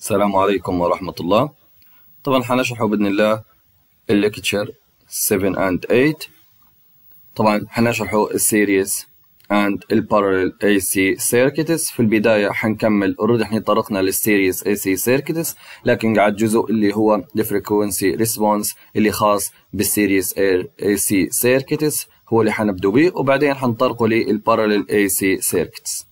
السلام عليكم ورحمة الله طبعا حنشرح بإذن الله الليكتشر 7 and 8 طبعا حنشرح السيريز and البارلل اي سي سيركتس في البداية حنكمل اوريدي احنا طرقنا للسيريز سي سيركتس لكن قعد جزء اللي هو الفريكونسي ريسبونس اللي خاص بالسيريز سي سيركتس هو اللي حنبدو بيه وبعدين هنطرقه للبارلل اي سي سيركتس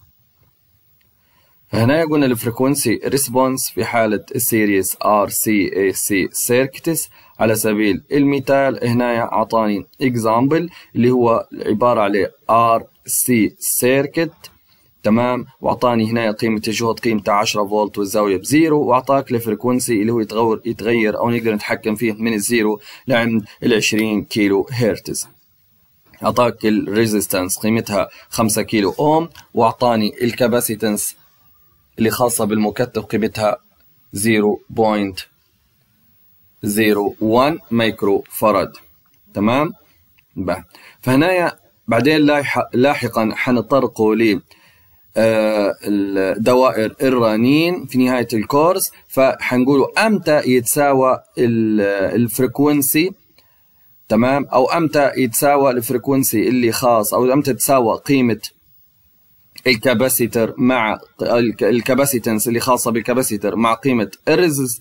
هنا قلنا الفريكونسي ريسبونس في حالة السيريس ار سي اي سي سيركتس على سبيل المثال هنا اعطاني اكزامبل اللي هو عبارة عليه ار سي سيركت تمام واعطاني هنا قيمه الجهد قيمة 10 فولت والزاويه بزيرو واعطاك الفريكونسي اللي هو يتغير يتغير او نقدر نتحكم فيه من الزيرو لعند ال 20 كيلو هرتز اعطاك الريزيستنس قيمتها 5 كيلو اوم واعطاني الكاباسيتنس اللي خاصة بالمكثف قيمتها 0.01 مايكرو فرد تمام بقى. فهنايا بعدين لاحقا حنطرقوا ل آه، دوائر الرنين في نهاية الكورس فحنقولوا أمتى يتساوى الفريكونسي تمام أو أمتى يتساوى الفريكونسي اللي خاص أو أمتى تساوى قيمة الكاباسيتر مع الكاباسيتنس اللي خاصه بالكاباسيتر مع قيمه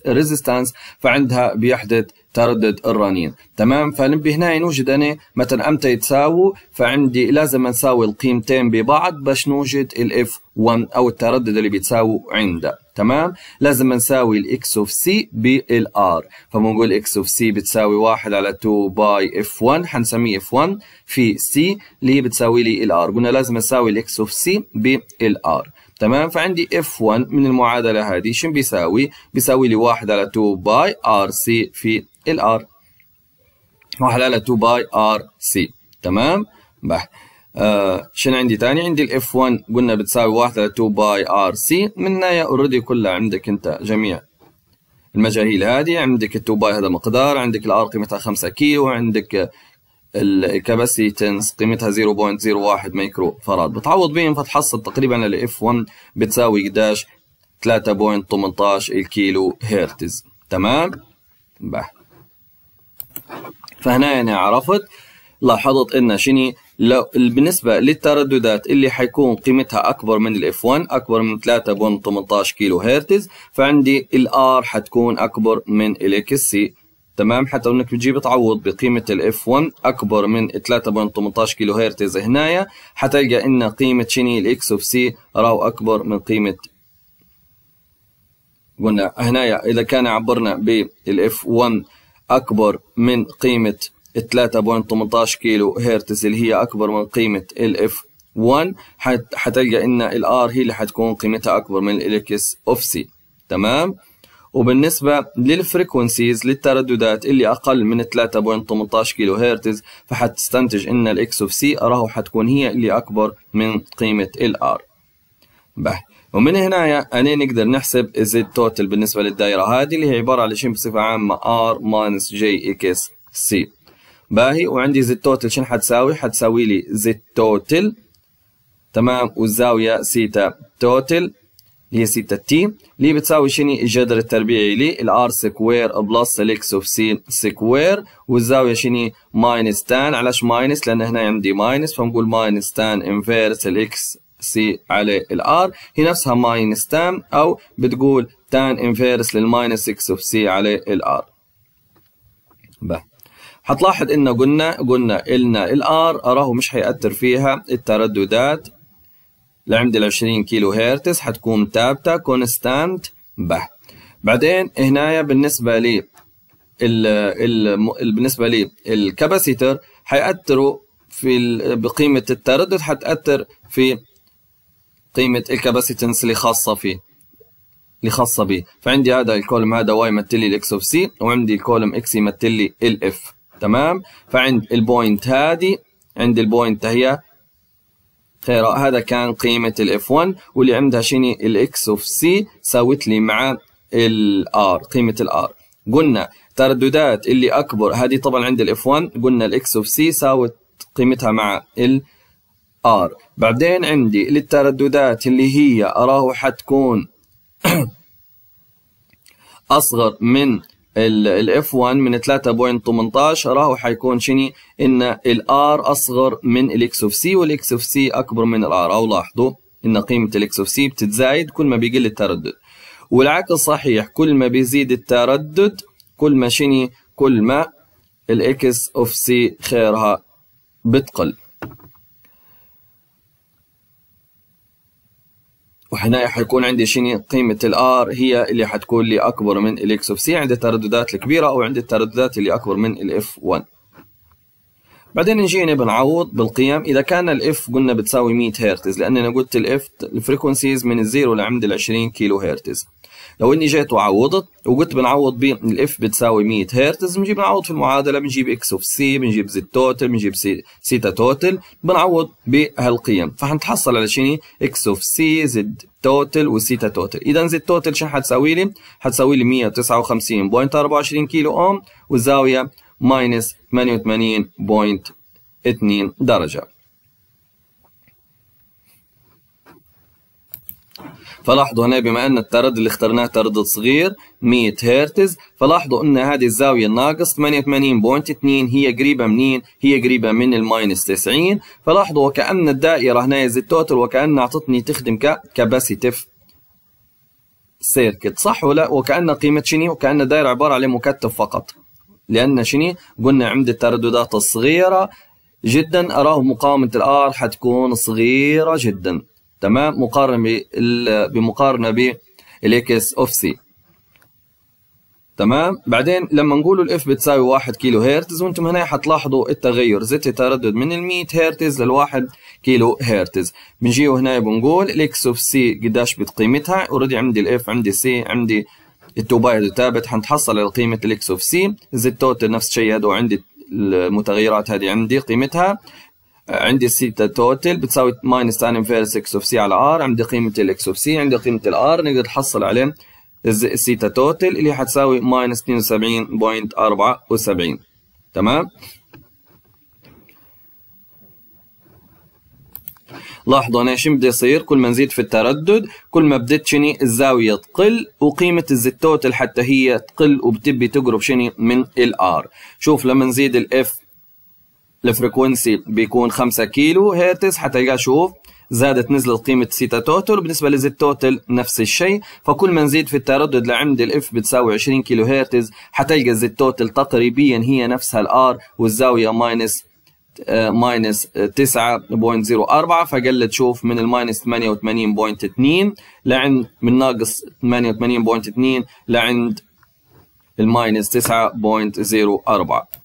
الريزستانس فعندها بيحدث تردد الرنين تمام فنبي هنا نوجد أنا مثلا أمتى يتساووا فعندي لازم نساوي القيمتين ببعض باش نوجد الاف 1 أو التردد اللي بيتساووا عنده تمام لازم نساوي الاكس اوف سي بالار فبنقول اكس اوف سي بتساوي 1 على 2 باي اف 1 حنسميه اف 1 في سي اللي هي بتساوي لي الار قلنا لازم نساوي الاكس اوف سي بالار تمام فعندي اف 1 من المعادله هذه شو بيساوي بيساوي لي 1 على 2 باي ار سي في الار وحلالها 2 باي ار سي تمام بح آه شنو عندي تاني عندي الاف 1 قلنا بتساوي 1 على 2 باي ار سي من يا اوريدي كلها عندك انت جميع المجاهيل هذه عندك ال 2 باي هذا مقدار عندك الار قيمتها 5 كيلو عندك Capacitance قيمتها 0.01 ميكرو فراد بتعوض بهم فتحصل تقريبا الاف 1 بتساوي قداش 3.18 الكيلو هرتز تمام بح فهنا يعني عرفت لاحظت ان شني لو بالنسبه للترددات اللي حيكون قيمتها اكبر من الاف 1 اكبر من 3.18 كيلو هرتز فعندي الار حتكون اكبر من الاكس سي تمام حتى انك بتجيب تعوض بقيمه الاف 1 اكبر من 3.18 كيلو هرتز هنايا حتلقى ان قيمه شني الاكس اوف سي راو اكبر من قيمه قلنا هنايا اذا كان عبرنا بالاف 1 أكبر من قيمة 3.18 كيلو هرتز اللي هي أكبر من قيمة الاف 1 حتلقى إن الار هي اللي حتكون قيمتها أكبر من الاكس اوف سي تمام؟ وبالنسبة للفريكونسيز للترددات اللي أقل من 3.18 كيلو هرتز فحتستنتج إن الإكس اوف سي أراه حتكون هي اللي أكبر من قيمة الار R. به ومن هنا يعني نقدر نحسب الزد توتال بالنسبة للدائرة هذه اللي هي عبارة على شيء بصفة عامة ار ماينس جي اكس سي باهي وعندي زد توتال شنو حتساوي؟ حتساوي لي زد توتال تمام والزاوية سيتا توتال اللي هي سيتا تي اللي بتساوي شنو الجذر التربيعي لي الار سكوير بلس الاكس اوف سي سكوير والزاوية شنو ماينس تان علاش ماينس لأن هنا عندي ماينس فنقول ماينس تان انفيرس الاكس سي على الار هي نفسها ماينس تان او بتقول تان انفيرس للماينس 6 اوف سي على الار حتلاحظ هتلاحظ ان قلنا قلنا قلنا الار اراه مش هيأثر فيها الترددات لعند ال 20 كيلو هرتز حتكون ثابته كونستانت به بعدين هنا بالنسبه لي ال ال بالنسبه لي الكباسيتر حيأثروا في بقيمه التردد حتأثر في قيمة الكاباسيتنس اللي خاصة فيه اللي خاصة به فعندي هذا الكولم هذا واي يمثل لي الاكس اوف سي وعندي الكولم اكس يمثل لي الاف تمام فعند البوينت هذه عند البوينت هي خير هذا كان قيمة الاف 1 واللي عندها شني الاكس اوف سي ساوت لي مع الار قيمة الار قلنا ترددات اللي اكبر هذه طبعا عند الاف 1 قلنا الاكس اوف سي ساوت قيمتها مع ال ار بعدين عندي للترددات اللي هي اراه حتكون اصغر من الاف 1 من 3.18 راهو حيكون شني ان الار اصغر من الاكس اوف سي والاكس اوف سي اكبر من الار او لاحظوا ان قيمه الاكس اوف سي بتتزايد كل ما بيقل التردد والعكس صحيح كل ما بيزيد التردد كل ما شني كل ما الاكس اوف سي خيرها بتقل وهنا حيكون عندي شنو قيمة الار هي اللي حتكون لي أكبر من الاكس اوف سي عند الترددات الكبيرة أو عند الترددات اللي أكبر من الاف 1 بعدين نجينا بنعوض بالقيم إذا كان الاف قلنا بتساوي 100 هرتز لأن أنا قلت الاف الفريكونسيز من الزيرو لعند ال 20 كيلو هرتز لو اني جيت وعوضت وقلت بنعوض ب الاف بتساوي 100 هرتز بنجيب نعوض في المعادله بنجيب اكس اوف سي بنجيب زد توتال بنجيب سي سيتا توتال بنعوض بهالقيم فحنتحصل على شنو اكس اوف سي زد توتال وسيتا توتال اذا زد توتال شنو حتساوي لي حتساوي لي 159.24 كيلو اوم والزاويه ماينس 88.2 درجه فلاحظوا هنا بما أن التردد اللي اخترناه تردد صغير 100 هرتز فلاحظوا أن هذه الزاوية الناقص 88.2 هي قريبة منين؟ هي قريبة من الماينس 90 فلاحظوا وكأن الدائرة هنا زي التوتل وكأن أعطتني تخدم كباسيتيف سيركت صح ولا وكأن قيمة شني وكأن الدائرة عبارة عن مكتف فقط لأن شني قلنا عند الترددات الصغيرة جدا أراه مقاومة الآر حتكون صغيرة جدا تمام مقارنه بمقارنه بالاكس اوف سي تمام بعدين لما نقولوا الاف بتساوي 1 كيلو هرتز وانتم هنا حتلاحظوا التغير زت تردد من ال 100 هرتز لل 1 كيلو هرتز بنجيو هنا بنقول الاكس اوف سي قداش بقيمتها اوريدي عندي الاف عندي سي عندي التوبايد ثابت حنتحصل على قيمه الاكس اوف سي زت توتال نفس الشيء هذا وعندي المتغيرات هذه عندي قيمتها عندي سيتا توتال بتساوي ماينس تان انفيرس اكس اوف سي على ار عندي قيمه الاكس اوف سي عندي قيمه الار نقدر نحصل عليه السيتا توتال اللي حتساوي ماينس 72.74 تمام لاحظوا انا شو بدي يصير كل ما نزيد في التردد كل ما بدت شني الزاويه تقل وقيمه الزيت توتال حتى هي تقل وبتبي تقرب شني من الار شوف لما نزيد الاف الفريكونسي بيكون 5 كيلو هرتز هترجع شوف زادت نزلت قيمة سيتا توتال بالنسبة لزيت توتال نفس الشيء فكل ما نزيد في التردد لعند الاف بتساوي 20 كيلو هرتز هتلقى زيت توتال تقريبيا هي نفسها الار والزاوية ماينس آه، ماينس 9.04 فقل تشوف من الماينس 88.2 لعند من ناقص 88.2 لعند الماينس 9.04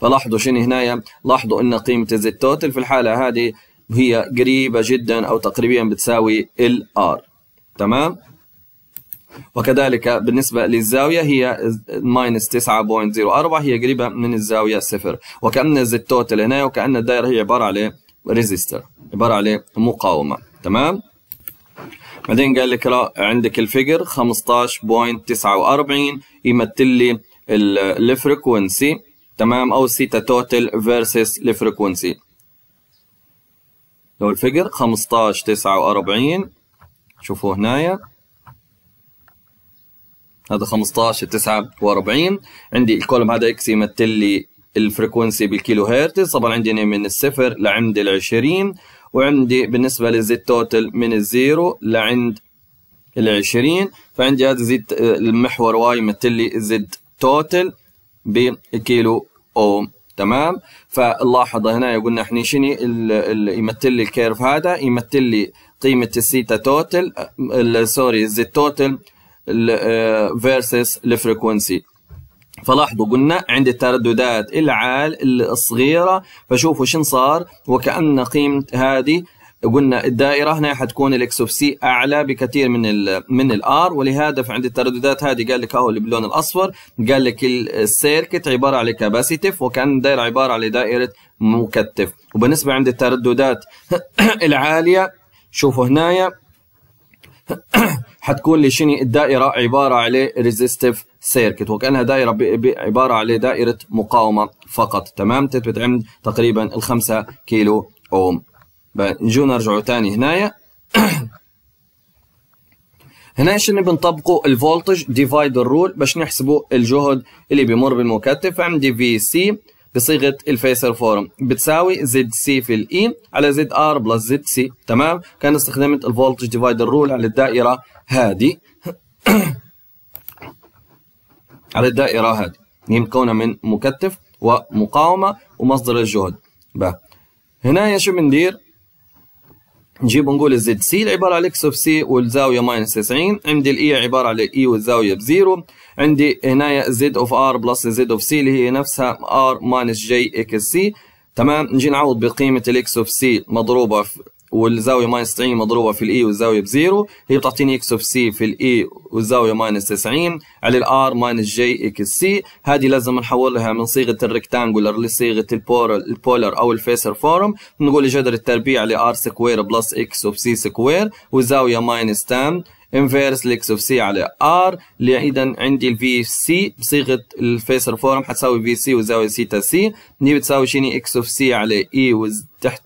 فلاحظوا شنو هنايا لاحظوا ان قيمه الزد توتال في الحاله هذه هي قريبه جدا او تقريبا بتساوي ال ار تمام وكذلك بالنسبة للزاوية هي ماينس 9.04 هي قريبة من الزاوية صفر وكأن الزد توتال هنا وكأن الدائرة هي عبارة على ريزيستر عبارة على مقاومة تمام بعدين قال لك عندك الفيجر 15.49 يمثل لي الفريكونسي تمام او الثيتا توتال فيرسس الفريكونسي لو الفجر 15 49 شوفوا هنايا هذا 15 49 عندي الكولم هذا اكس يمثل لي الفريكونسي بالكيلو هرتز طبعا عندي من الصفر لعند ال 20 وعندي بالنسبه للزيت توتال من الزيرو لعند ال 20 فعندي هذا زد آه، المحور واي يمثل لي زد توتال بكيلو اوم تمام فلاحظ هنا قلنا احنا شنو يمثل لي الكيرف هذا يمثل لي قيمه السيتا توتال سوري توتال فيرسس الفريكونسي فلاحظوا قلنا عند الترددات العال الصغيره فشوفوا شن صار وكأن قيمه هذه قلنا الدائره هنا حتكون الاكس اوف سي اعلى بكثير من الـ من الار ولهذا فعند الترددات هذه قال لك اهو اللي باللون الاصفر قال لك السيركت عباره على كاباسيتيف وكان الدائره عباره على دائره مكتف وبالنسبه عند الترددات العاليه شوفوا هنايا حتكون لشني الدائرة عبارة على ريزيستيف سيركت وكأنها دائرة عبارة على دائرة مقاومة فقط تمام تثبت عند تقريبا الخمسة كيلو أوم نجيو نرجعوا تاني هنايا هنا شنو بنطبقوا الفولتج ديفايدر رول باش نحسبوا الجهد اللي بيمر بالمكتف عندي في سي بصيغه الفيسر فورم بتساوي زد سي في الاي e على زد ار بلس زد سي تمام كان استخدمت الفولتج ديفايدر رول على الدائره هذه على الدائره هذه هي مكونه من مكتف ومقاومه ومصدر الجهد بقى. هنا شو بندير نجيب نقول الزد سي عبارة على اكس اوف سي والزاوية ماينس 90 عندي الاي e عبارة على اي e والزاوية بزيرو عندي هنايا زد اوف ار بلس زد اوف سي اللي هي نفسها ار ماينس جي اكس سي تمام نجي نعوض بقيمة الاكس اوف سي مضروبة في والزاويه ماينس 90 مضروبه في الاي والزاويه بزيرو هي بتعطيني اكس اوف سي في الاي والزاويه ماينس 90 على الار ماينس جي اكس سي هذه لازم نحولها من صيغه الريكتانجولر لصيغه البولر البولر او الفيسر فورم نقول جذر التربيع لار سكوير بلس اكس اوف سي سكوير والزاويه ماينس 10 انفيرس لاكس اوف سي على ار اللي اذا عندي الفي سي بصيغه الفيسر فورم حتساوي في سي وزاوية سيتا سي هي بتساوي شيني اكس اوف سي على اي e تحت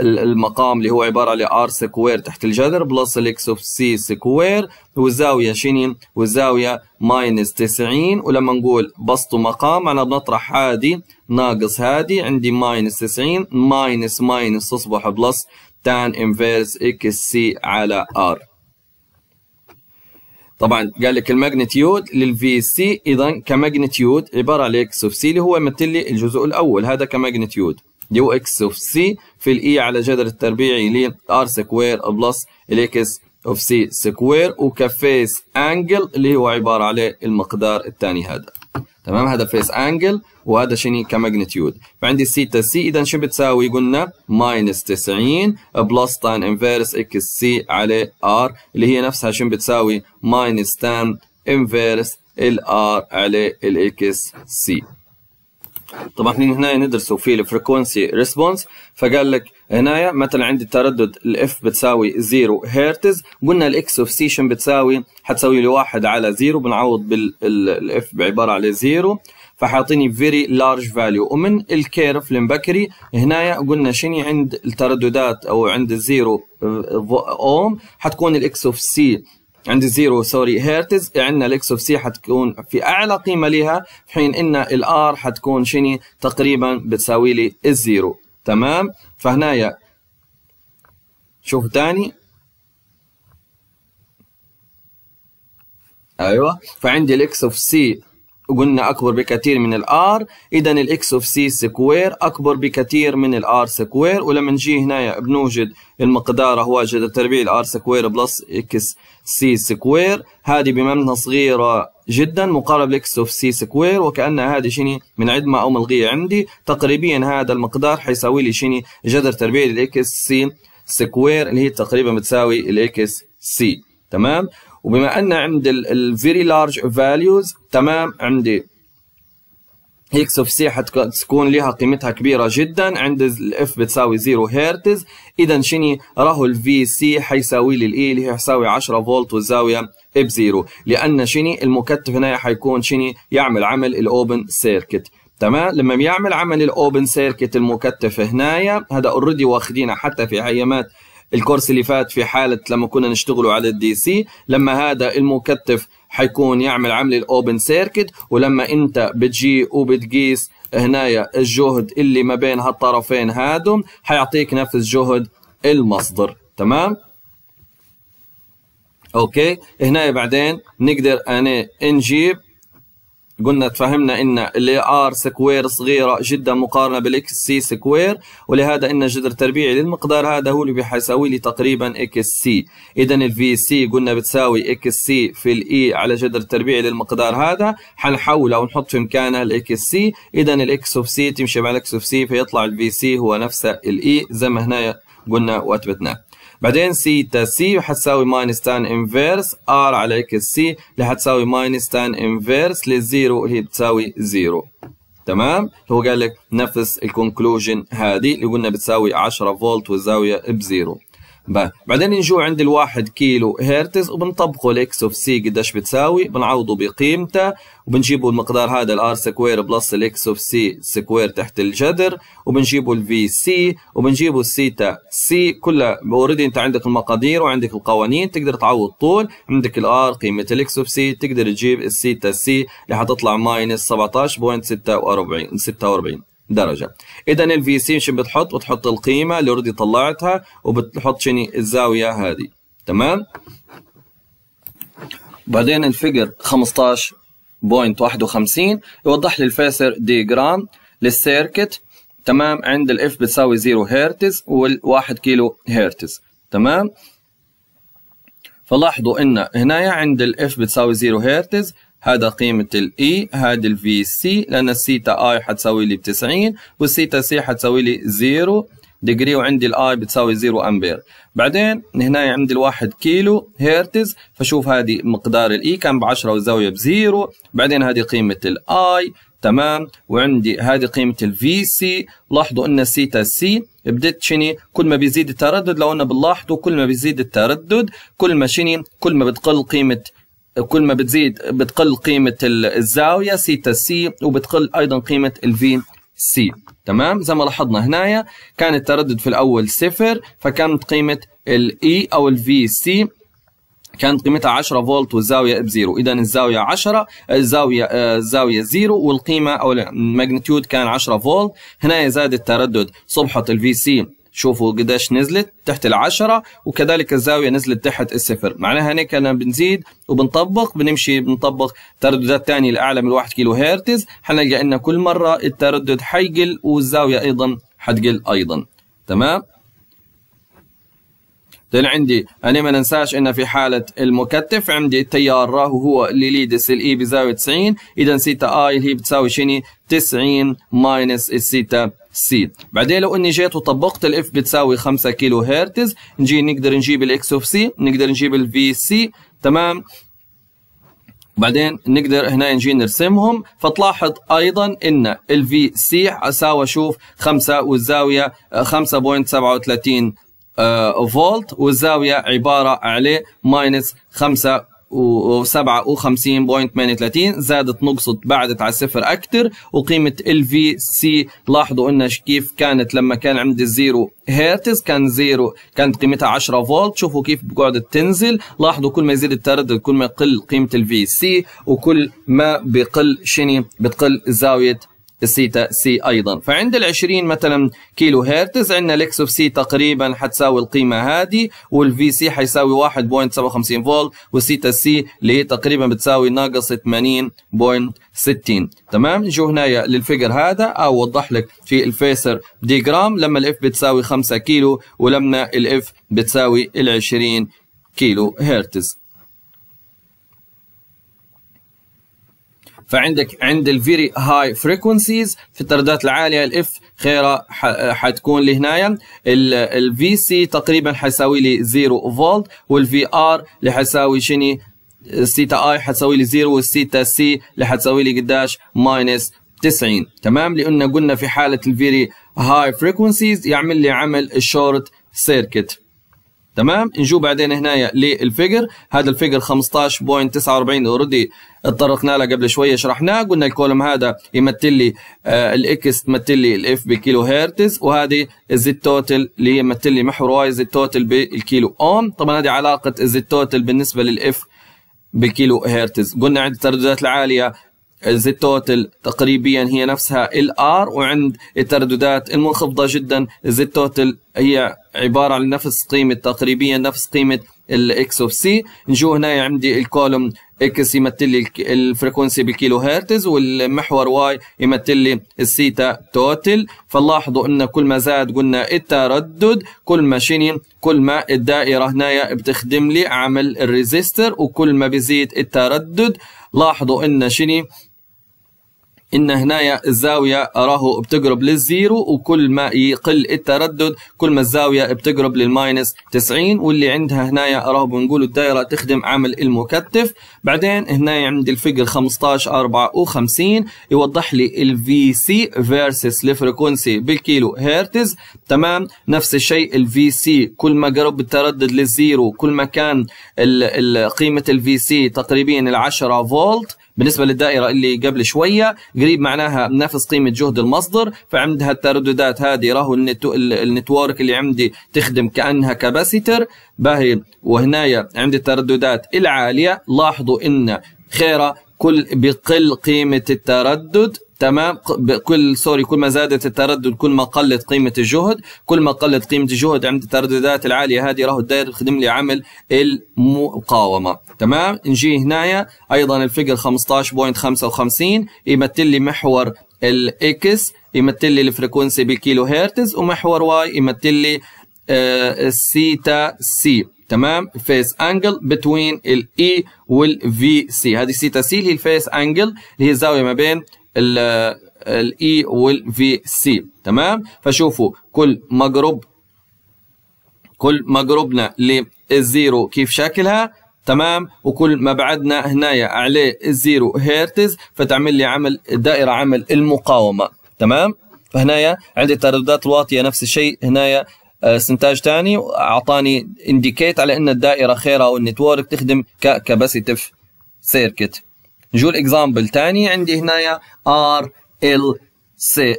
المقام اللي هو عباره على ار سكوير تحت الجذر بلس الاكس اوف سي سكوير والزاويه شنو والزاويه ماينس 90 ولما نقول بسط مقام انا بنطرح هذه ناقص هذه عندي ماينس 90 ماينس ماينس تصبح بلس تان انفيرس اكس سي على ار طبعا قال لك الماجنتيود للفي سي اذا كماجنتيود عباره على اكس اوف سي اللي هو يمثل لي الجزء الاول هذا كماجنتيود يو اكس اوف سي في الاي على جذر التربيعي ل ار سكوير بلس الاكس اوف سي سكوير وكفيس انجل اللي هو عباره على المقدار الثاني هذا تمام هذا فيس انجل وهذا شني كماجنتيود فعندي سيتا سي اذا شو بتساوي قلنا ماينس 90 بلس تان انفيرس اكس سي على ار اللي هي نفسها شو بتساوي ماينس تان انفيرس الار على الاكس سي طبعا احنا هنا ندرسوا في الفريكونسي ريسبونس فقال لك هنايا مثلا عندي التردد الاف بتساوي 0 هرتز قلنا الاكس اوف سيشن بتساوي حتساوي لي 1 على 0 بنعوض بالاف بعباره على 0 فحاعطيني فيري لارج فاليو ومن الكيرف المبكري هنايا قلنا شني عند الترددات او عند الزيرو اوم آه، حتكون الاكس اوف سي عند 0 سوري هرتز عندنا الاكس اوف سي حتكون في اعلى قيمه لها في حين ان الار حتكون شني تقريبا بتساوي لي الزيرو تمام فهنايا شوف تاني ايوه فعندي الاكس اوف سي قلنا أكبر بكثير من الآر إذا الإكس أوف سي سكوير أكبر بكثير من الآر سكوير ولما نجي هنا بنوجد المقدار هو جذر تربيع الآر سكوير بلس إكس سي سكوير هذه بمبنى صغيرة جدا مقارب لإكس أوف سي سكوير وكأن هذه شني من عدمة أو ملغية عندي تقريبا هذا المقدار حيساوي لي شني جذر تربيع الإكس سي سكوير اللي هي تقريبا بتساوي الإكس سي تمام وبما ان عند الفيري لارج فاليوز تمام عندي اكس اوف سي حتكون لها قيمتها كبيره جدا عند الاف بتساوي 0 هرتز اذا شني راهو الفي سي حيساوي لي الاي e اللي هي حيساوي 10 فولت والزاويه 0 لان شني المكتف هنا حيكون شني يعمل عمل الاوبن سيركت تمام لما بيعمل عمل الاوبن سيركت المكتف هنايا هذا اوريدي واخدينه حتى في عيامات الكورس اللي فات في حالة لما كنا نشتغلوا على الدي سي لما هذا المكتف حيكون يعمل عمل الاوبن سيركت ولما انت بتجي وبتقيس هنايا الجهد اللي ما بين هالطرفين هادم حيعطيك نفس جهد المصدر تمام اوكي هنا بعدين نقدر انا نجيب قلنا تفهمنا ان ار سكوير صغيره جدا مقارنه بالاكس سي سكوير ولهذا ان جذر تربيعي للمقدار هذا هو اللي بيساوي لي تقريبا اكس سي اذا الفي سي قلنا بتساوي اكس سي في الاي e على جذر تربيعي للمقدار هذا حنحوله ونحط في مكانها الاكس سي اذا الاكس اوف سي تمشي مع الاكس اوف سي فيطلع الفي سي هو نفسه الاي e، زي ما هنا قلنا واثبتناه بعدين سي تا سي حتساوي ماينس تان انفيرس ار على اكس سي اللي حتساوي ماينس تان انفيرس للزيرو هي بتساوي زيرو تمام هو قال لك نفس الكونكلوجن هذه اللي قلنا بتساوي 10 فولت والزاويه بزيرو بعدين نجوا عند الواحد كيلو هرتز وبنطبقه الاكس اوف سي قديش بتساوي بنعوضه بقيمته وبنجيبه المقدار هذا الار سكوير بلس الاكس اوف سي سكوير تحت الجذر وبنجيبه الفي سي وبنجيبه السيتا سي كلها اوريدي انت عندك المقادير وعندك القوانين تقدر تعوض طول عندك الار قيمه الاكس اوف سي تقدر تجيب السيتا سي اللي حتطلع ماينس 17.46 46 درجه اذا الفي سي شو بتحط بتحط القيمه اللي اوريدي طلعتها وبتحط شني الزاويه هذه تمام بعدين الفيجر 15.51 يوضح لي الفيسر ديجرام للسيركت تمام عند الاف بتساوي 0 هرتز وال1 كيلو هرتز تمام فلاحظوا ان هنايا عند الاف بتساوي 0 هرتز هذا قيمة الاي e، هذا الفي سي لان السيتا اي حتساوي لي 90 والسيتا سي حتساوي لي 0 ديجري وعندي الاي بتساوي 0 امبير بعدين هنا عندي الواحد كيلو هرتز فشوف هذه مقدار الاي e كان ب 10 والزاويه بزيرو بعدين هذه قيمه الاي تمام وعندي هذه قيمه الفي سي لاحظوا ان السيتا سي بدت شني كل ما بيزيد التردد لو انا بنلاحظه كل ما بيزيد التردد كل ما شني كل ما بتقل قيمه كل ما بتزيد بتقل قيمة الزاوية سيتا سي وبتقل أيضا قيمة الفي سي تمام زي ما لاحظنا هنايا كان التردد في الأول صفر فكانت قيمة الاي e أو الفي سي كانت قيمتها 10 فولت والزاويه بزيرو اذا الزاويه 10 الزاويه آه، الزاويه زيرو والقيمه او الماجنتيود كان 10 فولت هنا زاد التردد صبحه الفي سي شوفوا قديش نزلت تحت العشرة وكذلك الزاوية نزلت تحت الصفر معناها هناك أنا بنزيد وبنطبق بنمشي بنطبق ترددات تانية لأعلى من 1 كيلو هرتز حنلقى أن كل مرة التردد حيقل والزاوية أيضا حتقل أيضا تمام طلع عندي أنا ما ننساش أن في حالة المكتف عندي التيار راهو هو اللي ليدس الإي بزاوية 90 إذا سيتا آي اللي هي بتساوي شني 90 ماينس السيتا سي بعدين لو اني جيت وطبقت الاف بتساوي 5 كيلو هرتز نجي نقدر نجيب الاكس اوف سي نقدر نجيب الفي سي تمام بعدين نقدر هنا نجي نرسمهم فتلاحظ ايضا ان الفي سي اساوي شوف 5 والزاويه 5.37 آه، فولت والزاوية عبارة عليه ماينس 5 و57.38 زادت نقصت بعدت على الصفر اكثر وقيمه ال في سي لاحظوا انها كيف كانت لما كان عند الزيرو هرتز كان زيرو كانت قيمتها 10 فولت شوفوا كيف قعدت تنزل لاحظوا كل ما يزيد التردد كل ما يقل قيمه ال في سي وكل ما بقل شني بتقل زاويه سيتا سي ايضا فعند ال 20 مثلا كيلو هرتز عندنا الاكس اوف سي تقريبا حتساوي القيمه هذه والفي سي حيساوي 1.57 فولت والسيتا سي اللي هي e تقريبا بتساوي ناقص 80.60 تمام نجي هنا للفيجر هذا اوضح آه، لك في الفيسر ديجرام لما الاف بتساوي 5 كيلو ولما الاف بتساوي ال 20 كيلو هرتز فعندك عند الفيري هاي فريكونسيز في الترددات العاليه الاف خيره حتكون لهنايا الفي سي تقريبا حيساوي لي 0 فولت والفي ار اللي حيساوي شني السيتا اي حتساوي لي 0 والسيتا سي اللي حتساوي لي قداش ماينس 90 تمام لانه قلنا في حاله الفيري هاي فريكونسيز يعمل لي عمل الشورت سيركت تمام نجو بعدين هنا للفيجر هذا الفيجر 15.49 اوريدي اتطرقنا لها قبل شويه شرحناه قلنا الكولوم هذا يمثل لي آه، الاكس تمثل لي الاف بكيلو هرتز وهذه الزد توتال اللي يمثل لي محور واي زد توتال بالكيلو اوم طبعا هذه علاقه الزد توتال بالنسبه للاف بكيلو هرتز قلنا عند الترددات العاليه توتل تقريبا هي نفسها ال ار وعند الترددات المنخفضه جدا توتل هي عباره عن نفس قيمه تقريبا نفس قيمه الاكس اوف سي نجو هنا عندي الكولوم اكس يمثل لي الفريكونسي بالكيلو هرتز والمحور واي يمثل لي السيتا توتل فلاحظوا ان كل ما زاد قلنا التردد كل ما شني كل ما الدائره هنايا بتخدم لي عمل الريزيستر وكل ما بيزيد التردد لاحظوا ان شني ان هنايا الزاويه راهو بتقرب للزيرو وكل ما يقل التردد كل ما الزاويه بتقرب للماينس 90 واللي عندها هنايا راهو بنقول الدايره تخدم عمل المكتف بعدين هنايا عندي الفيجر 15 54 يوضح لي الفي سي فيرسس الفريكونسي بالكيلو هرتز تمام نفس الشيء الفي سي كل ما قرب التردد للزيرو كل ما كان قيمه الفي سي تقريبا 10 فولت بالنسبه للدائره اللي قبل شويه قريب معناها نفس قيمه جهد المصدر فعندها الترددات هذه راهو النتورك اللي عندي تخدم كانها كاباسيتر باهي وهنايا عندي الترددات العاليه لاحظوا ان خيرة كل بقل قيمة التردد تمام كل سوري كل ما زادت التردد كل ما قلت قيمة الجهد كل ما قلت قيمة الجهد عند الترددات العالية هذه راهو داير تخدم لي عمل المقاومة تمام نجي هنايا أيضا الفجر 15.55 يمثل لي محور الاكس يمثل لي الفريكونسي بالكيلو هرتز ومحور واي يمثل لي آه، السيتا سي تمام فيس انجل بتوين الاي والفي سي هذه سيتا سي اللي هي الفيس انجل اللي هي الزاويه ما بين الاي e والفي سي تمام فشوفوا كل مقرب كل ما قربنا للزيرو كيف شكلها تمام وكل ما بعدنا هنايا عليه الزيرو هيرتز فتعمل لي عمل دائره عمل المقاومه تمام فهنايا عندي الترددات الواطيه نفس الشيء هنايا آه، استنتاج ثاني اعطاني انديكيت على ان الدائره خيره او النتورك تخدم ككاباسيتيف سيركت نجو الاكزامبل ثاني عندي هنايا ار ال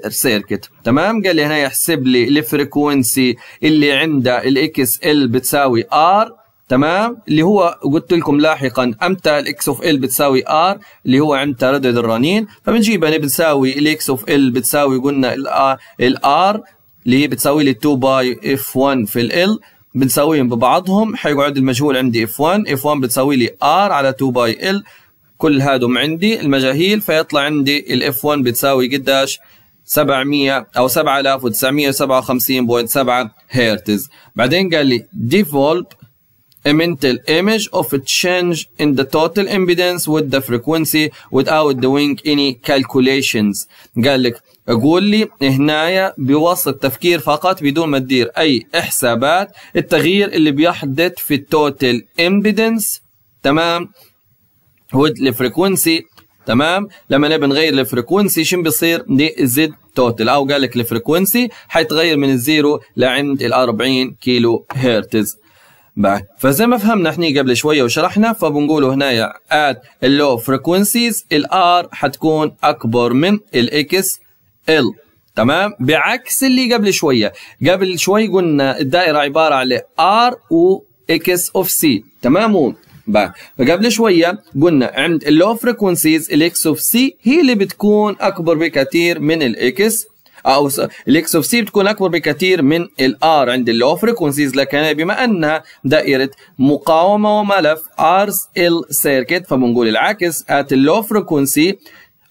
سيركت تمام قال لي هنا يحسب لي الفريكونسي اللي عندها الاكس ال بتساوي ار تمام اللي هو قلت لكم لاحقا امتى الاكس اوف ال بتساوي ار اللي هو عند تردد الرنين فبنجيب انا يعني بنساوي الاكس اوف ال بتساوي قلنا الار ليه بتساوي لي 2 باي اف 1 في ال بنساويهم ببعضهم حيقعد المجهول عندي اف 1 اف 1 بتساوي لي ار على 2 باي ال كل هادم عندي المجاهيل فيطلع عندي الاف 1 بتساوي قداش 700 او 7957.7 هرتز بعدين قال لي ديفولب a mental image of a change in the total impedance with the frequency without doing any calculations قال لك قول لي هنايا بواسطة تفكير فقط بدون ما تدير أي حسابات التغيير اللي بيحدث في التوتال امبيدنس تمام والفريكونسي تمام لما نبي نغير الفريكونسي شو بيصير زد توتال او قال لك الفريكونسي حيتغير من الزيرو لعند ال 40 كيلو هرتز بعد فزي ما فهمنا احنا قبل شويه وشرحنا فبنقولوا هنايا ات اللو فريكونسيز الار حتكون اكبر من الاكس ال تمام بعكس اللي قبل شويه قبل شوي قلنا الدائره عباره على ار و اكس اوف سي تمام قبل فقبل شويه قلنا عند اللو فريكونسيز الاكس اوف سي هي اللي بتكون اكبر بكثير من الاكس او الاكس اوف سي بتكون اكبر بكثير من الار عند اللو فريكونسيز لكن بما انها دائره مقاومه وملف ار ال سيركت فبنقول العكس ات اللو فريكونسي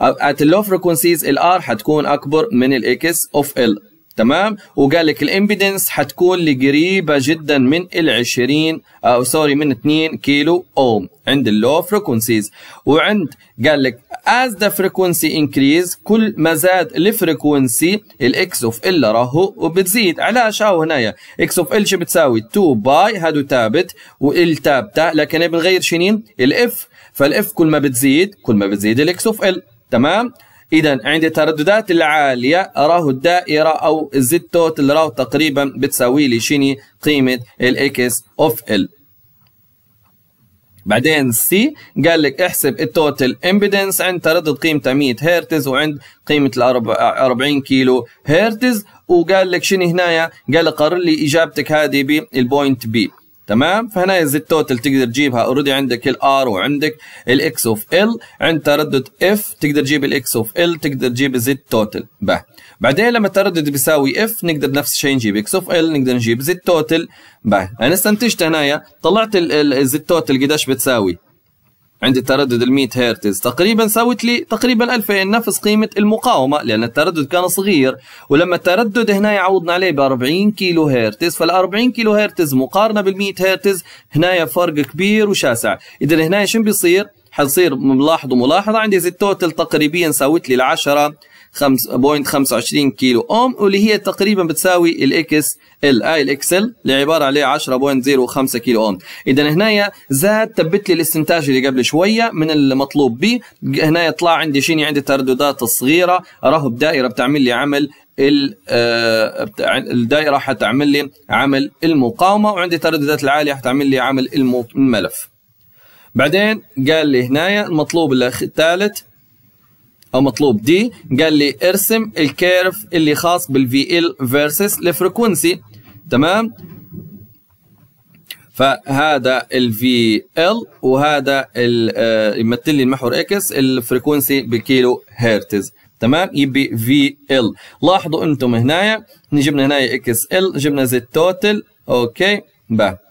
ات اللو فريكونسيز الار حتكون اكبر من الاكس اوف ال تمام وقال لك الامبيدنس حتكون لقريبه جدا من ال 20 او سوري من 2 كيلو اوم عند اللو فريكونسيز وعند قال لك از ذا فريكونسي انكريز كل ما زاد الفريكونسي الاكس اوف ال راهو وبتزيد على شاو آه، هنايا اكس اوف ال شو بتساوي 2 باي هادو ثابت وال ثابته لكن إيه بنغير شنين الاف فالاف كل ما بتزيد كل ما بتزيد الاكس اوف ال تمام اذا عند الترددات العاليه راه الدائره او الزد توتال راه تقريبا بتساوي لي شني قيمه الاكس اوف ال بعدين سي قال لك احسب التوتال امبيدنس عند تردد قيمته 100 هرتز وعند قيمه ال 40 كيلو هرتز وقال لك شنو هنايا قال لك قرر لي اجابتك هذه بالبوينت بي تمام فهنا الزيتوتال تقدر تجيبها اوريدي عندك الار وعندك الاكس اوف ال عند تردد اف تقدر تجيب الاكس اوف ال تقدر تجيب زد توتال به بعدين لما التردد بيساوي اف نقدر نفس الشيء نجيب اكس اوف ال نقدر نجيب زد توتال به انا استنتجت هنايا طلعت الزد توتال قديش بتساوي عندي تردد ال 100 هرتز تقريبا ساوت لي تقريبا 2000 نفس قيمه المقاومه لان التردد كان صغير ولما التردد هنا يعوضنا عليه ب 40 كيلو هرتز فال 40 كيلو هرتز مقارنه بال 100 هرتز هنا فرق كبير وشاسع اذا هنا شو بيصير حتصير ملاحظ وملاحظه عندي زي التوتل تقريبا ساوت لي ال 10 5.25 كيلو اوم واللي هي تقريبا بتساوي الاكس ال اي الاكس ال اللي عباره عليه 10.05 كيلو اوم اذا هنا زاد ثبت لي الاستنتاج اللي قبل شويه من المطلوب به هنا طلع عندي شيني عندي ترددات صغيره راهو بدائره بتعمل لي عمل آه، الدائره حتعمل لي عمل المقاومه وعندي ترددات العاليه حتعمل لي عمل الملف بعدين قال لي هنايا المطلوب الثالث او مطلوب دي قال لي ارسم الكيرف اللي خاص بالفي ال فيرسس الفريكونسي تمام فهذا الفي ال وهذا آه، يمثل لي المحور اكس الفريكونسي بكيلو هرتز تمام يبي في ال لاحظوا انتم هنايا جبنا هنايا اكس ال جبنا زد توتال اوكي بقى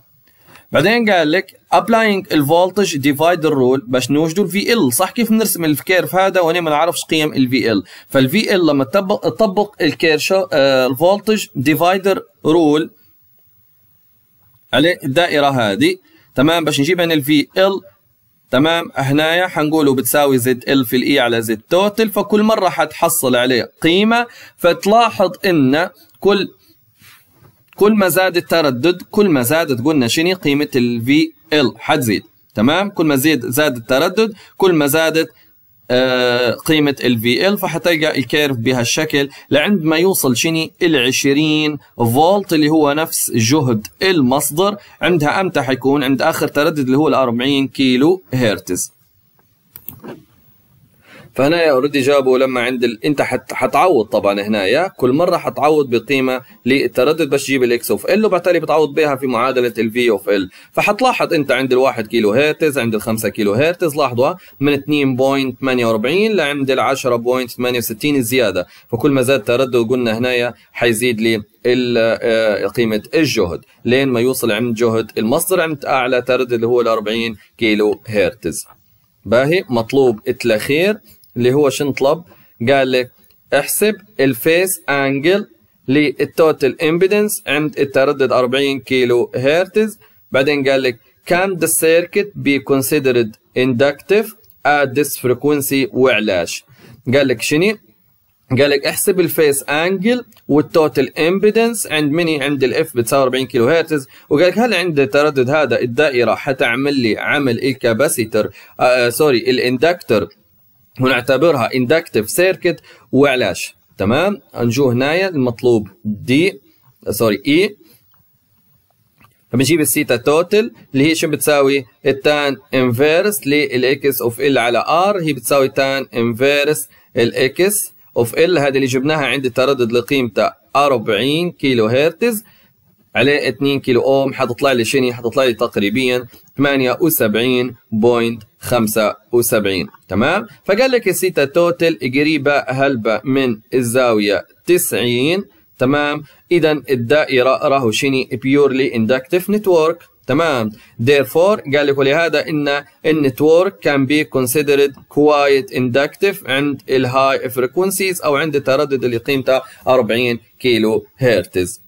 بعدين قال لك ابلاينج الفولتج ديفايدر رول باش نوجدوا الفي ال صح كيف نرسم الكيرف هذا وانا ما نعرفش قيم الفي ال فالفي ال لما تطبق تطبق الكيرشو الفولتج ديفايدر رول على الدائره هذه تمام باش نجيب هنا الفي ال تمام هنايا حنقوله بتساوي زد ال في e الاي على زد توتل فكل مره حتحصل عليه قيمه فتلاحظ ان كل كل ما زاد التردد كل ما زادت قلنا شنو قيمة ال حتزيد تمام كل ما زيد زاد التردد كل ما زادت آه، قيمة ال VL فحتلقى الكيرف بهالشكل لعند ما يوصل شني ال 20 فولت اللي هو نفس جهد المصدر عندها امتى حيكون عند اخر تردد اللي هو ال 40 كيلو هرتز فهنا اوريدي جابوا لما عند ال... انت حت... حتعوض طبعا هنايا كل مره حتعوض بقيمه للتردد بس تجيب الاكس اوف ال وبالتالي بتعوض بها في معادله الفي اوف ال فحتلاحظ انت عند ال1 كيلو هرتز عند ال5 كيلو هرتز لاحظوا من 2.48 لعند ال10.68 الزياده فكل ما زاد تردد قلنا هنايا حيزيد لي آه، قيمة الجهد لين ما يوصل عند جهد المصدر عند أعلى تردد اللي هو ال 40 كيلو هرتز باهي مطلوب التلخير اللي هو شنطلب قال لك احسب الفيس انجل للتوتال امبيدنس عند التردد 40 كيلو هرتز بعدين قال لك كان ذا سيركت بي كونسيدرد اندكتيف ات ذس فريكونسي وعلاش قال لك شنو قال لك احسب الفيس انجل والتوتال امبيدنس عند مني عند الاف بتساوي 40 كيلو هرتز وقال لك هل عند التردد هذا الدائره حتعمل لي عمل الكاباسيتر آه سوري آه، الاندكتر ونعتبرها اندكتيف سيركت وعلاش تمام نجو هنايا المطلوب دي سوري اي فبنجيب السيتا توتال اللي هي شو بتساوي التان انفيرس للاكس اوف ال على ار هي بتساوي تان انفيرس الاكس اوف ال هذه اللي جبناها عند التردد لقيمته 40 كيلو هرتز عليه 2 كيلو اوم حتطلع لي شنو حتطلع لي تقريبا 78.75 تمام فقال لك السيتا توتال قريبه هلبة من الزاويه 90 تمام اذا الدائره راهو شني بيورلي اندكتيف نتورك تمام therefore قال لك ولهذا ان النتورك كان بي كونسيدرد كوايت اندكتيف عند الهاي فريكونسيز او عند التردد اللي قيمته 40 كيلو هرتز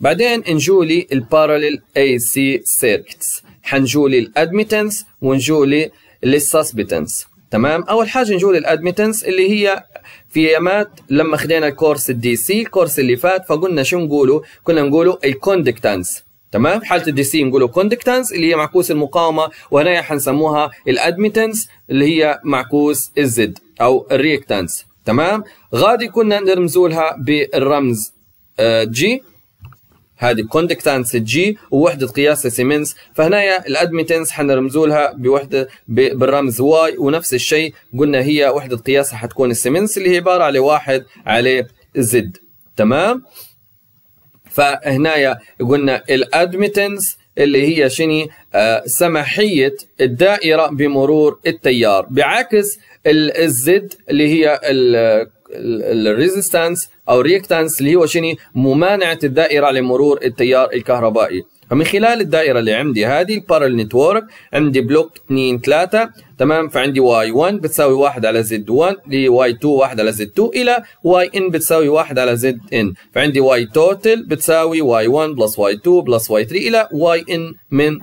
بعدين نجولي البارلل اي سي سيركتس حنجولي الادميتنس ونجولي للسسبيتنس تمام اول حاجه نجولي الادميتنس اللي هي في ايامات لما خدينا الكورس الدي سي الكورس اللي فات فقلنا شو نقوله كنا نقوله الكوندكتنس تمام حاله الدي سي نقوله كوندكتنس اللي هي معكوس المقاومه وهنا حنسموها الادميتنس اللي هي معكوس الزد او الريكتنس تمام غادي كنا نرمزولها بالرمز جي آه، هذه كوندكتانس جي ووحده قياسها سيمنز فهنا الادمتنس حنرمزوا لها بوحده بالرمز واي ونفس الشيء قلنا هي وحده قياسها حتكون السيمنز اللي هي عباره على واحد على زد تمام فهنا قلنا الادمتنس اللي هي شني آه سماحية الدائرة بمرور التيار بعكس الزد اللي هي الريزيستانس او الريكتانس اللي هو شنو ممانعه الدائره لمرور التيار الكهربائي فمن خلال الدائره اللي عندي هذه البارل نتورك عندي بلوك 2 3 تمام فعندي واي 1 بتساوي 1 على زد 1 لواي 2 1 على زد 2 الى واي ان بتساوي 1 على زد ان فعندي واي توتال بتساوي واي 1 بلس واي 2 بلس واي 3 الى واي ان من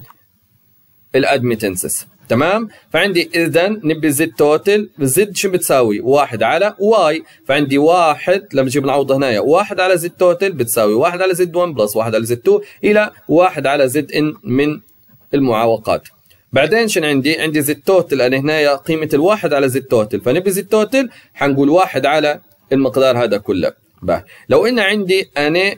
الادمتنسز تمام فعندي اذا نبي زد توتل زد شو بتساوي واحد على واي فعندي واحد لما نجيب نعوض هنا واحد على زد توتل بتساوي واحد على زد 1 بلس واحد على زد 2 الى واحد على زد ان من المعوقات بعدين شن عندي عندي زد توتل انا هنا قيمه الواحد على زد توتل فنبي زد توتل حنقول واحد على المقدار هذا كله لو ان عندي انا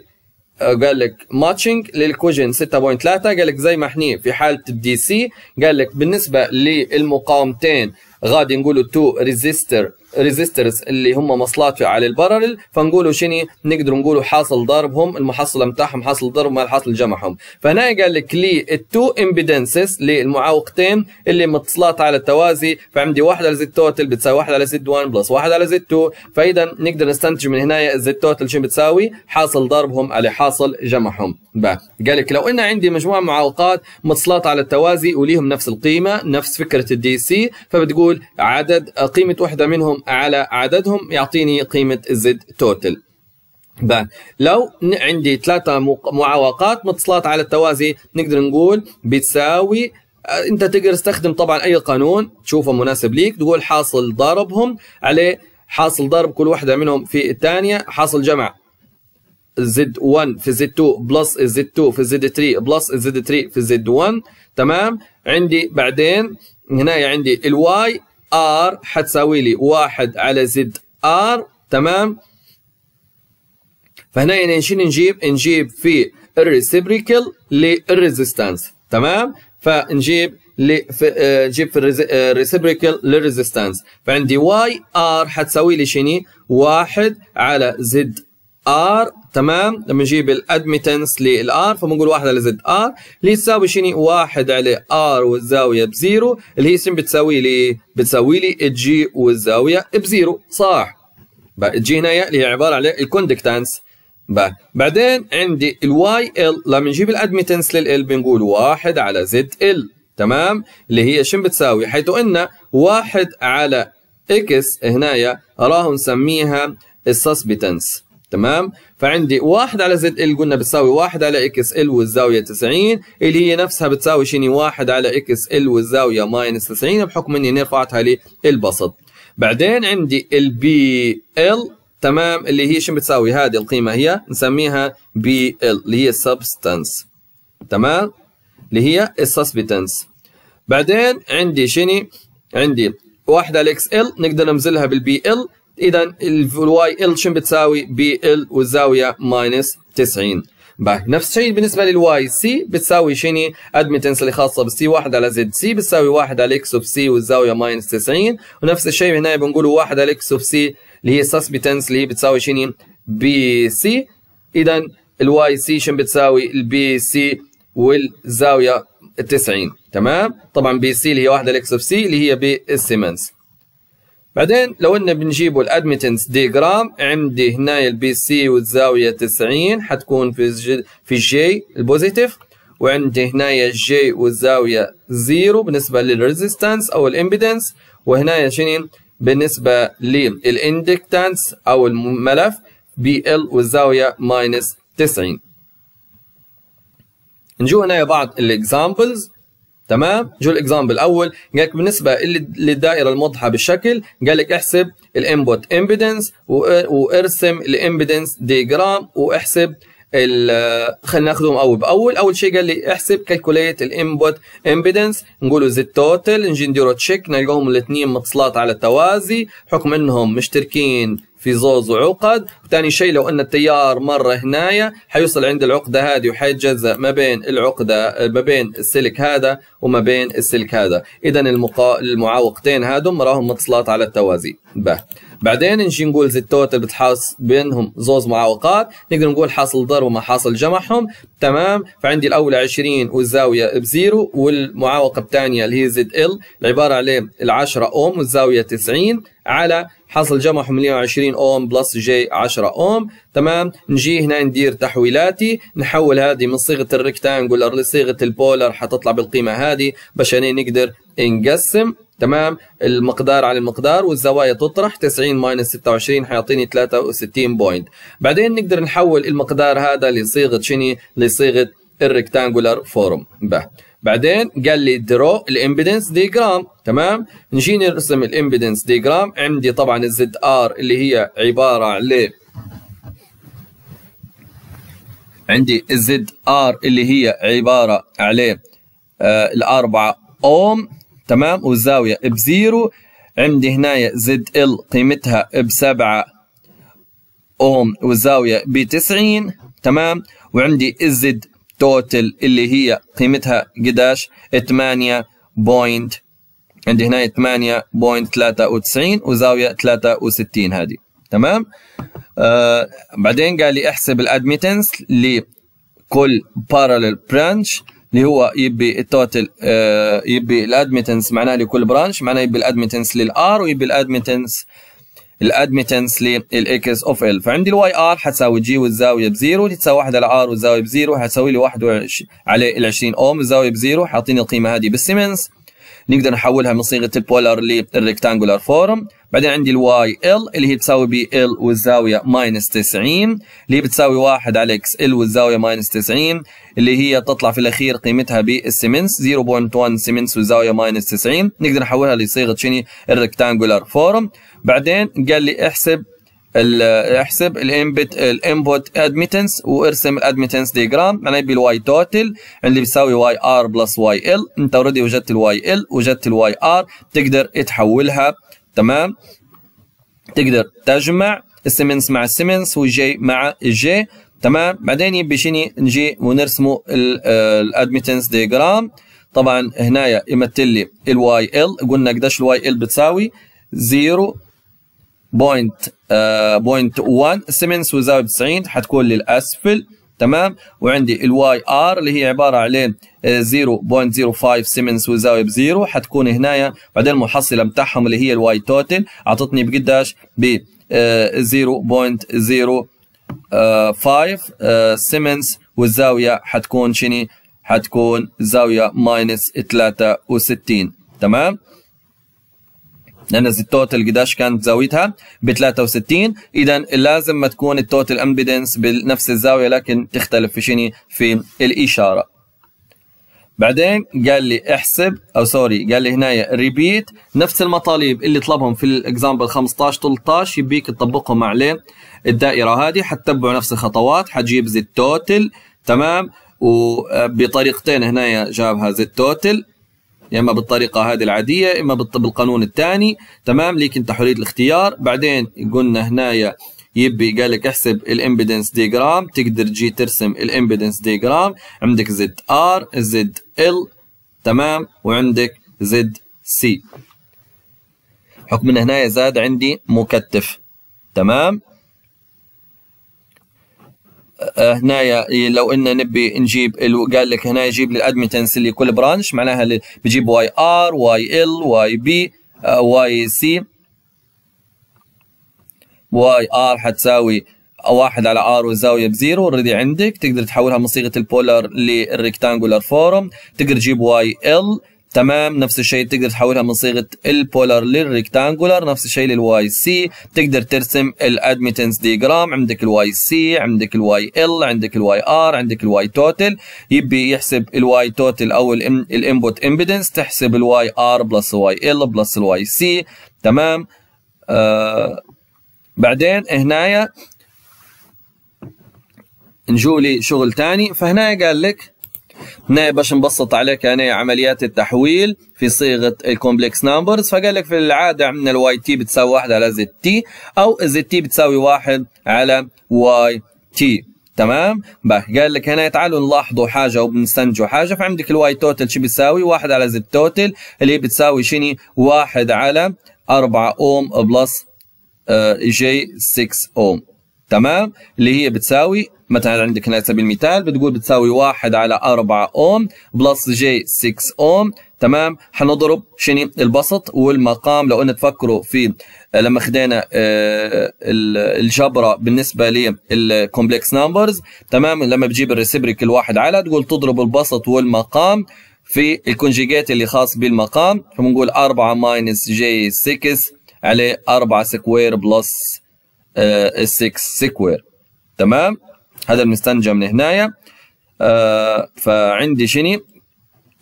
قال لك ماتشنج للكوجن 6.3 قال لك زي ما احنا في حاله الدي سي قال لك بالنسبه للمقاومتين غادي نقولوا تو ريزيستر ريزيسترز اللي هم مصلات على البارلل فنقولوا شني نقدر نقولوا حاصل ضربهم المحصله متاعهم حاصل ضربهم مع الحاصل جمعهم فهنا قال لك لي التو امبيدنسز للمعوقتين اللي متصلات على التوازي فعندي واحد على زد توتل بتساوي واحد على زد 1 بلس واحد على زد 2 فاذا نقدر نستنتج من هنا الزد توتل شنو بتساوي حاصل ضربهم على حاصل جمعهم قال لك لو ان عندي مجموعه معوقات متصلات على التوازي وليهم نفس القيمه نفس فكره الدي سي فبتقول عدد قيمه واحده منهم على عددهم يعطيني قيمة الزد توتل بان لو عندي ثلاثة معوقات متصلات على التوازي نقدر نقول بتساوي آه، انت تقدر تستخدم طبعا اي قانون تشوفه مناسب ليك تقول حاصل ضربهم عليه حاصل ضرب كل واحدة منهم في الثانية حاصل جمع زد 1 في زد 2 بلس زد 2 في زد 3 بلس زد 3 في زد 1 تمام عندي بعدين هنا عندي الواي ار حتساوي لي واحد على زد ار تمام فهنا يعني شنو نجيب نجيب في الريسبريكل للريزيستانس تمام فنجيب لي في آه، نجيب في آه، الريسبريكل للريزيستانس فعندي واي ار حتساوي لي شنو واحد على زد ار تمام لما نجيب الادمتنس للار فبنقول 1 على زد ار اللي يساوي تساوي شنو 1 على ار والزاويه بزيرو اللي هي شنو بتساوي لي بتساوي لي جي والزاويه بزيرو صح جي هنا اللي هي عباره على الكوندكتانس بقى. بعدين عندي الواي ال لما نجيب الادمتنس للال بنقول 1 على زد ال تمام اللي هي شنو بتساوي حيث ان واحد على اكس هنايا راهو نسميها السسبتنس تمام فعندي واحد على زد ال قلنا بتساوي واحد على اكس ال والزاوية 90 اللي هي نفسها بتساوي شنو واحد على اكس ال والزاوية ماينس 90 بحكم اني رفعتها للبسط بعدين عندي البي ال تمام اللي هي شنو بتساوي هذه القيمة هي نسميها بي ال اللي هي السبستنس تمام اللي هي السسبتنس بعدين عندي شني عندي واحد على اكس ال نقدر نمزلها بالبي ال اذا الواي ال شو بتساوي بي ال والزاويه ماينس 90 باك نفس الشيء بالنسبه للواي سي بتساوي شني ادمتنس اللي خاصه بالسي 1 على زد سي بتساوي 1 على اكس اوف سي والزاويه ماينس 90 ونفس الشيء هنا بنقول 1 على اكس اوف سي اللي هي سسبتنس اللي هي بتساوي شني بي سي اذا الواي سي شن بتساوي البي سي والزاويه 90 تمام طبعا بي سي اللي هي 1 على اكس اوف سي اللي هي بالسيمنس بعدين لو ان بنجيبوا الادمتنس ديجرام عندي هنا البي سي والزاويه 90 حتكون في الجي في الجي البوزيتيف وعندي هنا الجي والزاويه زيرو بالنسبه للريزيستانس او الامبيدنس وهنا شنين بالنسبه للاندكتانس او الملف بي ال والزاويه ماينس 90 نجو هنا بعض الاكزامبلز تمام جو الاكزامبل الاول قال لك بالنسبه للدائره الموضحه بالشكل قال لك احسب الانبوت امبيدنس وارسم الامبيدنس ديجرام واحسب خلينا ناخذهم اول باول اول شيء قال لي احسب كالكوليت الانبوت امبيدنس نقولوا زد توتال نجي نديرو تشيك نلقاهم الاثنين متصلات على التوازي حكم انهم مشتركين في زوز وعقد ثاني شيء لو ان التيار مر هنايا حيوصل عند العقده هذه وحيتجزا ما بين العقده ما بين السلك هذا وما بين السلك هذا اذا المقا... المعاوقتين هذم راهم متصلات على التوازي به بعدين نجي نقول زي التوتال بتحاس بينهم زوز معوقات نقدر نقول حاصل ضرب وما حاصل جمعهم تمام فعندي الاولى 20 والزاويه بزيرو والمعوقه الثانيه اللي هي زد ال عباره عليه ال10 اوم والزاويه 90 على حصل جمعهم 120 اوم بلس جي 10 اوم تمام نجي هنا ندير تحويلاتي نحول هذه من صيغه الريكتانجولر لصيغه البولر حتطلع بالقيمه هذه باش نقدر نقسم تمام المقدار على المقدار والزوايا تطرح 90 ماينس 26 حيعطيني 63 بوينت بعدين نقدر نحول المقدار هذا لصيغه شني لصيغه الريكتانجولار فورم به بعدين قال لي درو الامبيدنس ديجرام تمام نجي نرسم الامبيدنس ديجرام عندي طبعا الزد ار اللي هي عباره على عندي الزد ار اللي هي عباره عليه آه الاربعه اوم تمام والزاوية بزيرو عندي هنايا زد ال قيمتها بسبعة اوم والزاوية بتسعين تمام وعندي الزد توتل اللي هي قيمتها قداش 8 بوينت عندي هنا 8.93 وزاوية 63 هذه تمام آه بعدين قال لي احسب الادميتنس لكل بارلل برانش اللي هو يبي التوتال آه، يبي الادمتنس معناه لكل برانش معناه يبي الادمتنس للار ويبي الادمتنس الادمتنس للاكس اوف ال فعندي الواي ار حتساوي جي والزاويه بزيرو اللي تساوي 1 على ار والزاويه بزيرو حتساوي لي 1 على ال 20 اوم الزاويه بزيرو حاطين القيمه هذه بالسيمنز نقدر نحولها من صيغه البولار للريكتانجولار فورم بعدين عندي الواي ال اللي هي تساوي بي ال والزاويه ماينس 90 اللي هي بتساوي 1 على اكس ال والزاويه ماينس 90 اللي هي تطلع في الاخير قيمتها بالسيمنس 0.1 سيمنس والزاويه ماينس 90 نقدر نحولها لصيغه شني الريكتانجولار فورم بعدين قال لي احسب احسب الانبت الانبوت ادمتنس وارسم الادمتنس ديجرام معناه يبي الواي توتال اللي بيساوي واي ار بلس واي ال انت اوريدي وجدت الواي ال وجدت الواي ار تقدر تحولها تمام تقدر تجمع السيمنس مع السيمنس والجي مع الجي تمام بعدين يبي شني نجي ونرسمه الادمتنس ديجرام طبعا هنايا يمثل لي الواي ال قلنا قداش الواي ال بتساوي 0 بوينت بوينت 1 سيمنس وزاويه 90 حتكون للاسفل تمام وعندي الواي ار اللي هي عباره عليه 0.05 سيمنس وزاويه بزيرو حتكون هنايا بعدين المحصله بتاعهم اللي هي الواي توتال اعطتني بقداش ب 0.05 آه، سيمنس آه، والزاويه حتكون شني حتكون زاويه ماينس 63 تمام لان التوتال قداش كانت زاويتها ب 63 اذا لازم ما تكون التوتال امبيدنس بنفس الزاويه لكن تختلف في شني في الاشاره بعدين قال لي احسب او سوري قال لي هنا ريبيت نفس المطالب اللي طلبهم في الاكزامبل 15 13 يبيك تطبقهم عليه الدائره هذه حتتبعوا نفس الخطوات حتجيب زي التوتل تمام وبطريقتين هنا جابها زي التوتل يا اما بالطريقه هذه العاديه اما بالقانون الثاني تمام ليك انت حريه الاختيار بعدين قلنا هنايا يبي قال لك احسب الامبيدنس ديجرام تقدر تجي ترسم الامبيدنس ديجرام عندك زد ار زد ال تمام وعندك زد سي حكم ان هنايا زاد عندي مكتف تمام آه، هنايا لو ان نبي نجيب قال لك هنا يجيب لي الادمتنس اللي كل برانش معناها بجيب واي ار واي ال واي بي آه، واي سي واي ار حتساوي واحد على ار والزاويه بزيرو اوريدي عندك تقدر تحولها من صيغه البولر للريكتانجولار فورم تقدر تجيب واي ال تمام نفس الشيء بتقدر تحولها من صيغه البولر للريكتانجولار نفس الشيء للواي سي بتقدر ترسم الادمتنس ديجرام عندك الواي سي عندك الواي ال عندك الواي ار عندك الواي توتال يبي يحسب الواي توتال او الانبوت امبيدنس تحسب الواي ار بلس الواي ال بلس الواي سي تمام آه بعدين هنايا نجولي شغل ثاني فهنا قال لك هنا باش نبسط عليك انا عمليات التحويل في صيغه الكومبلكس نمبرز فقال لك في العاده عندنا الواي تي بتساوي 1 على زد تي او زد تي بتساوي 1 على واي تي تمام باه قال لك هنا تعالوا نلاحظوا حاجه وبنستنتجوا حاجه فعندك الواي توتال شو بتساوي 1 على زد توتال اللي بتساوي شني 1 على 4 اوم بلس جي 6 اوم تمام اللي هي بتساوي مثلا عندك على سبيل المثال بتقول بتساوي واحد على 4 اوم بلس جي 6 اوم تمام حنضرب شنو البسط والمقام لو قلنا تفكروا في آه، لما خدينا آه، الجبره بالنسبه للكومبلكس نمبرز تمام لما بجيب الريسبريك الواحد على تقول تضرب البسط والمقام في الكونجيجيت اللي خاص بالمقام فبنقول 4 ماينس جي 6 عليه 4 سكوير بلس 6 سكوير تمام هذا من هنايا آه فعندي شني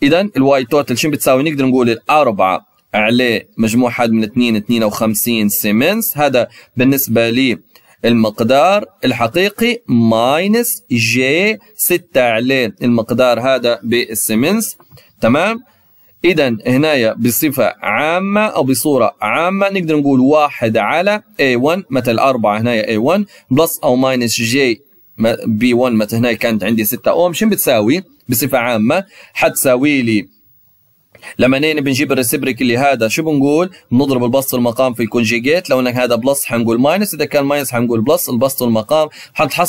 اذا الواي توتال شنو بتساوي نقدر نقول 4 عليه مجموع حد من 2 52 سيمنز هذا بالنسبه لي المقدار الحقيقي ماينس جي 6 عليه المقدار هذا بالسيمنز تمام اذا هنايا بصفه عامه او بصوره عامه نقدر نقول 1 على A1 مثل 4 هنايا A1 بلس او ماينس جي بي 1 مثلا هنا كانت عندي 6 اوم شو بتساوي بصفه عامه حتساوي لي لما نيجي بنجيب الريسبريك اللي هذا شو بنقول؟ بنضرب البسط والمقام في الكونجيجيت لو انك هذا بلس حنقول ماينس اذا كان ماينس حنقول بلس البسط والمقام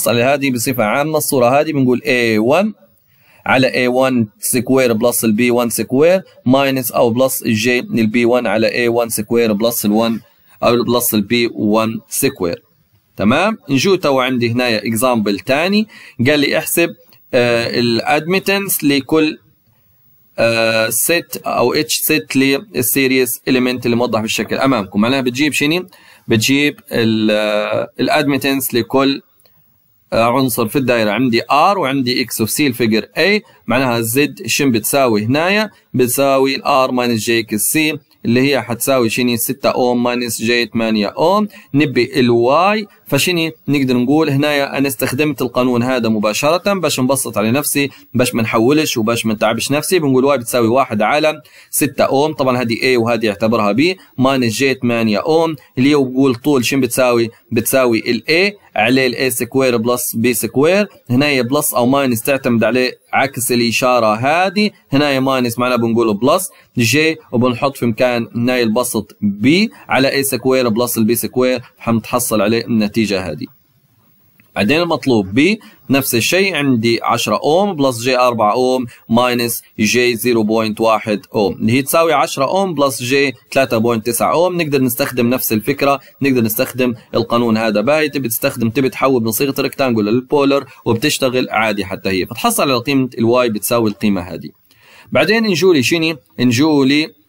على هذه بصفه عامه الصوره هذه بنقول A1 على A1 سكوير بلس b 1 سكوير ماينس او بلس الجي من b 1 على A1 سكوير بلس ال1 او بلس ال b 1 سكوير تمام نجو تو عندي هنا اكزامبل ثاني قال لي احسب آه، الادمتنس لكل ست آه، او اتش ست للسيريس اليمنت اللي موضح بالشكل امامكم معناها بتجيب شنو بتجيب الادمتنس آه، لكل عنصر في الدائرة عندي R وعندي X of سي الفيجر A معناها Z شن بتساوي هنايا بتساوي R ماينس جي اكس سي اللي هي حتساوي شني 6 اوم ماينس جي 8 اوم نبي الواي فشني نقدر نقول هنايا انا استخدمت القانون هذا مباشره باش نبسط على نفسي باش ما نحولش وباش ما نتعبش نفسي بنقول واي بتساوي 1 على 6 اوم طبعا هذه اي وهذه اعتبرها بي ماينس جي 8 اوم اللي هو بقول طول شن بتساوي بتساوي الاي عليه الاي سكوير بلس بي سكوير هنا بلس او ماينس تعتمد عليه عكس الاشاره هذه هنا ماينس معناه بنقول بلس جي وبنحط في مكان هنا البسط بي على اي سكوير بلس البي سكوير حنتحصل عليه النتيجه هذه بعدين المطلوب بي نفس الشيء عندي 10 اوم بلس جي 4 اوم ماينس جي 0.1 اوم اللي هي تساوي 10 اوم بلس جي 3.9 اوم نقدر نستخدم نفس الفكره نقدر نستخدم القانون هذا باهي تبي تستخدم تبي تحول من صيغه ريكتانجل للبولر وبتشتغل عادي حتى هي فتحصل على قيمه الواي بتساوي القيمه هذه بعدين نجولي شني نجولي